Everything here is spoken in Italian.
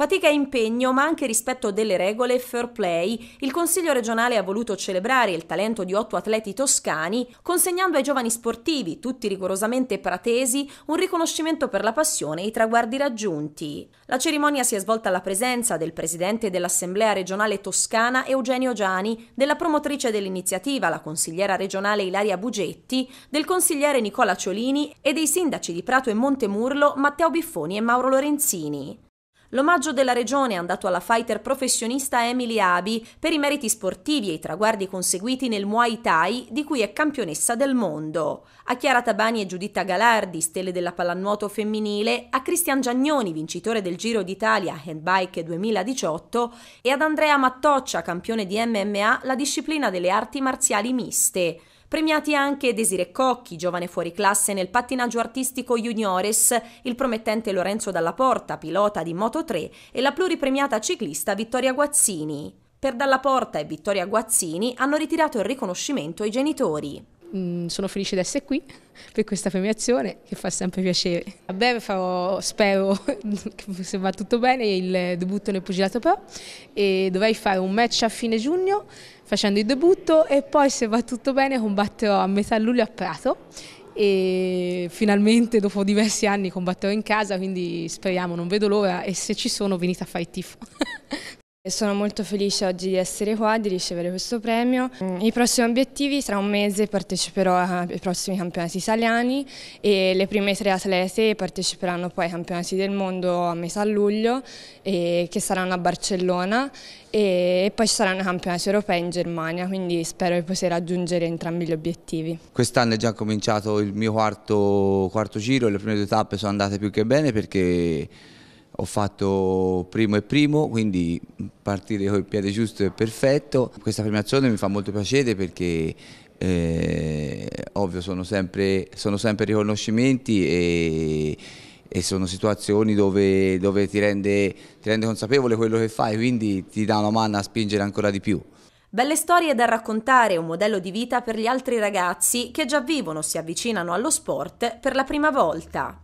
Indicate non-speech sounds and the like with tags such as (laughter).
Fatica e impegno, ma anche rispetto delle regole e fair play, il Consiglio regionale ha voluto celebrare il talento di otto atleti toscani, consegnando ai giovani sportivi, tutti rigorosamente pratesi, un riconoscimento per la passione e i traguardi raggiunti. La cerimonia si è svolta alla presenza del presidente dell'Assemblea regionale toscana Eugenio Giani, della promotrice dell'iniziativa, la consigliera regionale Ilaria Bugetti, del consigliere Nicola Ciolini e dei sindaci di Prato e Montemurlo Matteo Biffoni e Mauro Lorenzini. L'omaggio della regione è andato alla fighter professionista Emily Abi per i meriti sportivi e i traguardi conseguiti nel Muay Thai, di cui è campionessa del mondo. A Chiara Tabani e Giuditta Galardi, stelle della pallanuoto femminile, a Cristian Giagnoni, vincitore del Giro d'Italia Handbike 2018, e ad Andrea Mattoccia, campione di MMA, la disciplina delle arti marziali miste. Premiati anche Desire Cocchi, giovane fuori classe nel pattinaggio artistico juniores, il promettente Lorenzo Dalla Porta, pilota di Moto 3, e la pluripremiata ciclista Vittoria Guazzini. Per Dalla Porta e Vittoria Guazzini hanno ritirato il riconoscimento ai genitori. Mm, sono felice di essere qui per questa premiazione che fa sempre piacere. A breve farò, spero, (laughs) se va tutto bene, il debutto nel Pugilato Pro e dovrei fare un match a fine giugno facendo il debutto e poi se va tutto bene combatterò a metà luglio a Prato e finalmente dopo diversi anni combatterò in casa quindi speriamo, non vedo l'ora e se ci sono venite a fare il tifo. (laughs) e sono molto felice oggi di essere qua, di ricevere questo premio. Mm, I prossimi obiettivi, tra un mese parteciperò ai prossimi campionati italiani e le prime tre atlete parteciperanno poi ai campionati del mondo a metà luglio che saranno a Barcellona e poi ci saranno i campionati europei in Germania, quindi spero di poter raggiungere entrambi gli obiettivi. Quest'anno è già cominciato il mio quarto, quarto giro, le prime due tappe sono andate più che bene perché ho fatto primo e primo, quindi partire col piede giusto è perfetto. Questa premiazione mi fa molto piacere perché eh, ovvio sono sempre, sono sempre riconoscimenti e, e, sono situazioni dove, dove ti, rende, ti rende consapevole quello che fai, quindi ti dà una mano a spingere ancora di più. Belle storie da raccontare, un modello di vita per gli altri ragazzi che già vivono, si avvicinano allo sport per la prima volta.